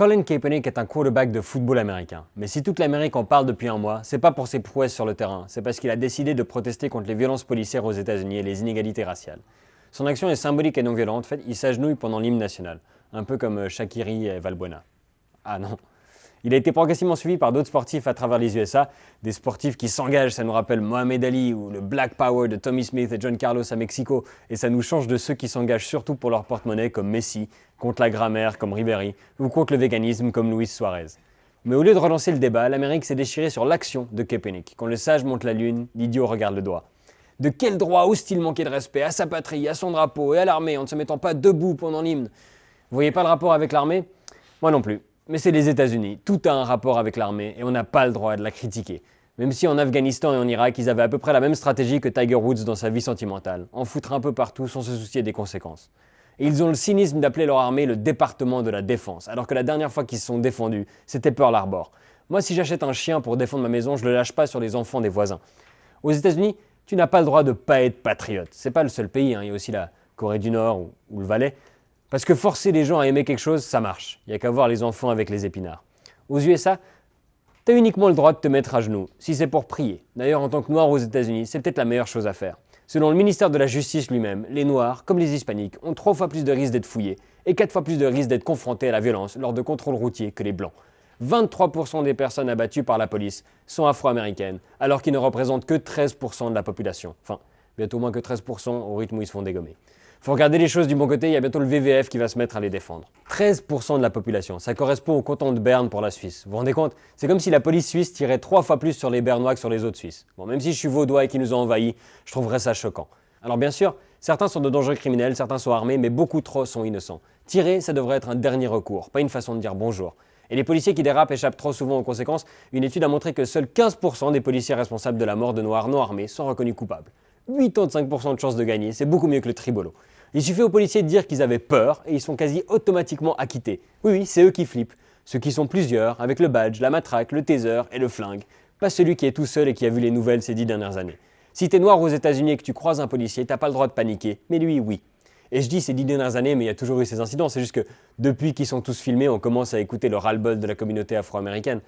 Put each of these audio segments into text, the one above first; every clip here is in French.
Colin Kaepernick est un quarterback de football américain. Mais si toute l'Amérique en parle depuis un mois, c'est pas pour ses prouesses sur le terrain, c'est parce qu'il a décidé de protester contre les violences policières aux États-Unis et les inégalités raciales. Son action est symbolique et non violente. En fait, il s'agenouille pendant l'hymne national, un peu comme euh, Shakiri et Valbona. Ah non. Il a été progressivement suivi par d'autres sportifs à travers les USA, des sportifs qui s'engagent, ça nous rappelle Mohamed Ali ou le Black Power de Tommy Smith et John Carlos à Mexico, et ça nous change de ceux qui s'engagent surtout pour leur porte-monnaie comme Messi, contre la grammaire comme Ribéry, ou contre le véganisme comme Luis Suarez. Mais au lieu de relancer le débat, l'Amérique s'est déchirée sur l'action de Kaepernick. Quand le sage monte la lune, l'idiot regarde le doigt. De quel droit ose-t-il manquer de respect à sa patrie, à son drapeau et à l'armée en ne se mettant pas debout pendant l'hymne Vous voyez pas le rapport avec l'armée Moi non plus mais c'est les États-Unis. Tout a un rapport avec l'armée et on n'a pas le droit de la critiquer. Même si en Afghanistan et en Irak, ils avaient à peu près la même stratégie que Tiger Woods dans sa vie sentimentale, en foutre un peu partout sans se soucier des conséquences. Et ils ont le cynisme d'appeler leur armée le département de la défense, alors que la dernière fois qu'ils se sont défendus, c'était Pearl Harbor. Moi, si j'achète un chien pour défendre ma maison, je le lâche pas sur les enfants des voisins. Aux États-Unis, tu n'as pas le droit de pas être patriote. C'est pas le seul pays, hein. il y a aussi la Corée du Nord ou le Valais. Parce que forcer les gens à aimer quelque chose, ça marche. Il n'y a qu'à voir les enfants avec les épinards. Aux USA, tu as uniquement le droit de te mettre à genoux, si c'est pour prier. D'ailleurs, en tant que Noir aux États-Unis, c'est peut-être la meilleure chose à faire. Selon le ministère de la Justice lui-même, les Noirs, comme les Hispaniques, ont trois fois plus de risques d'être fouillés et quatre fois plus de risques d'être confrontés à la violence lors de contrôles routiers que les Blancs. 23% des personnes abattues par la police sont afro-américaines, alors qu'ils ne représentent que 13% de la population. Enfin, bientôt moins que 13% au rythme où ils se font dégommer faut regarder les choses du bon côté, il y a bientôt le VVF qui va se mettre à les défendre. 13% de la population, ça correspond au canton de Berne pour la Suisse. Vous vous rendez compte C'est comme si la police suisse tirait trois fois plus sur les Bernois que sur les autres Suisses. Bon, même si je suis vaudois et qu'ils nous ont envahis, je trouverais ça choquant. Alors bien sûr, certains sont de dangereux criminels, certains sont armés, mais beaucoup trop sont innocents. Tirer, ça devrait être un dernier recours, pas une façon de dire bonjour. Et les policiers qui dérapent échappent trop souvent aux conséquences. Une étude a montré que seuls 15% des policiers responsables de la mort de Noirs non armés sont reconnus coupables. 85% de chances de gagner, c'est beaucoup mieux que le tribolo. Il suffit aux policiers de dire qu'ils avaient peur et ils sont quasi automatiquement acquittés. Oui, oui, c'est eux qui flippent. Ceux qui sont plusieurs, avec le badge, la matraque, le taser et le flingue. Pas celui qui est tout seul et qui a vu les nouvelles ces dix dernières années. Si t'es noir aux États-Unis et que tu croises un policier, t'as pas le droit de paniquer, mais lui, oui. Et je dis ces dix dernières années, mais il y a toujours eu ces incidents. C'est juste que depuis qu'ils sont tous filmés, on commence à écouter le ras de la communauté afro-américaine.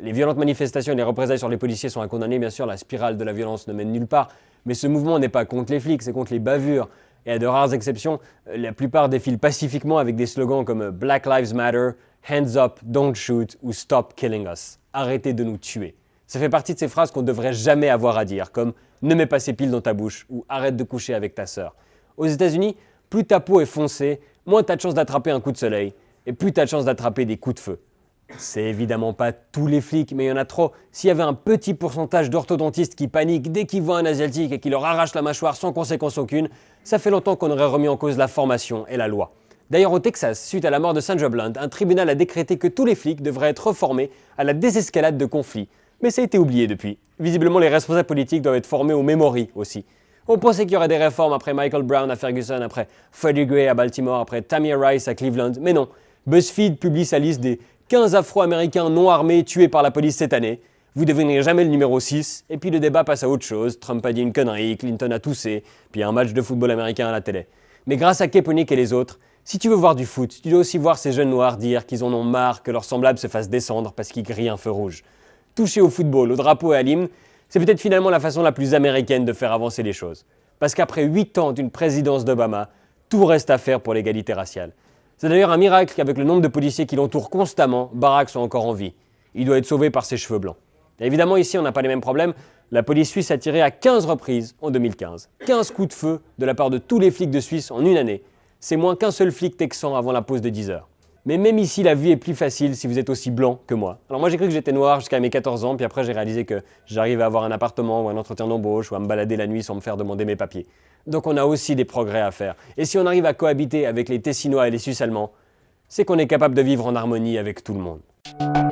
Les violentes manifestations et les représailles sur les policiers sont à condamner, bien sûr, la spirale de la violence ne mène nulle part, mais ce mouvement n'est pas contre les flics, c'est contre les bavures. Et à de rares exceptions, la plupart défilent pacifiquement avec des slogans comme Black Lives Matter, Hands Up, Don't Shoot ou Stop Killing Us. Arrêtez de nous tuer. Ça fait partie de ces phrases qu'on ne devrait jamais avoir à dire, comme Ne mets pas ces piles dans ta bouche ou Arrête de coucher avec ta sœur. Aux États-Unis, plus ta peau est foncée, moins as de chances d'attraper un coup de soleil et plus as de chances d'attraper des coups de feu. C'est évidemment pas tous les flics, mais il y en a trop. S'il y avait un petit pourcentage d'orthodontistes qui paniquent dès qu'ils voient un asiatique et qui leur arrachent la mâchoire sans conséquence aucune, ça fait longtemps qu'on aurait remis en cause la formation et la loi. D'ailleurs, au Texas, suite à la mort de Sandra Blunt, un tribunal a décrété que tous les flics devraient être formés à la désescalade de conflits. Mais ça a été oublié depuis. Visiblement, les responsables politiques doivent être formés aux memory aussi. On pensait qu'il y aurait des réformes après Michael Brown à Ferguson, après Freddie Gray à Baltimore, après Tamir Rice à Cleveland, mais non. BuzzFeed publie sa liste des 15 Afro-Américains non armés tués par la police cette année. Vous ne devenez jamais le numéro 6. Et puis le débat passe à autre chose. Trump a dit une connerie, Clinton a toussé, puis un match de football américain à la télé. Mais grâce à Kaepernick et les autres, si tu veux voir du foot, tu dois aussi voir ces jeunes noirs dire qu'ils en ont marre que leurs semblables se fassent descendre parce qu'ils grillent un feu rouge. Toucher au football, au drapeau et à l'hymne, c'est peut-être finalement la façon la plus américaine de faire avancer les choses. Parce qu'après 8 ans d'une présidence d'Obama, tout reste à faire pour l'égalité raciale. C'est d'ailleurs un miracle qu'avec le nombre de policiers qui l'entourent constamment, Barak soit encore en vie. Il doit être sauvé par ses cheveux blancs. évidemment, ici, on n'a pas les mêmes problèmes. La police suisse a tiré à 15 reprises en 2015. 15 coups de feu de la part de tous les flics de Suisse en une année. C'est moins qu'un seul flic texan avant la pause de 10 heures. Mais même ici, la vie est plus facile si vous êtes aussi blanc que moi. Alors moi, j'ai cru que j'étais noir jusqu'à mes 14 ans, puis après, j'ai réalisé que j'arrive à avoir un appartement ou un entretien d'embauche ou à me balader la nuit sans me faire demander mes papiers. Donc on a aussi des progrès à faire. Et si on arrive à cohabiter avec les Tessinois et les Suisses allemands, c'est qu'on est capable de vivre en harmonie avec tout le monde.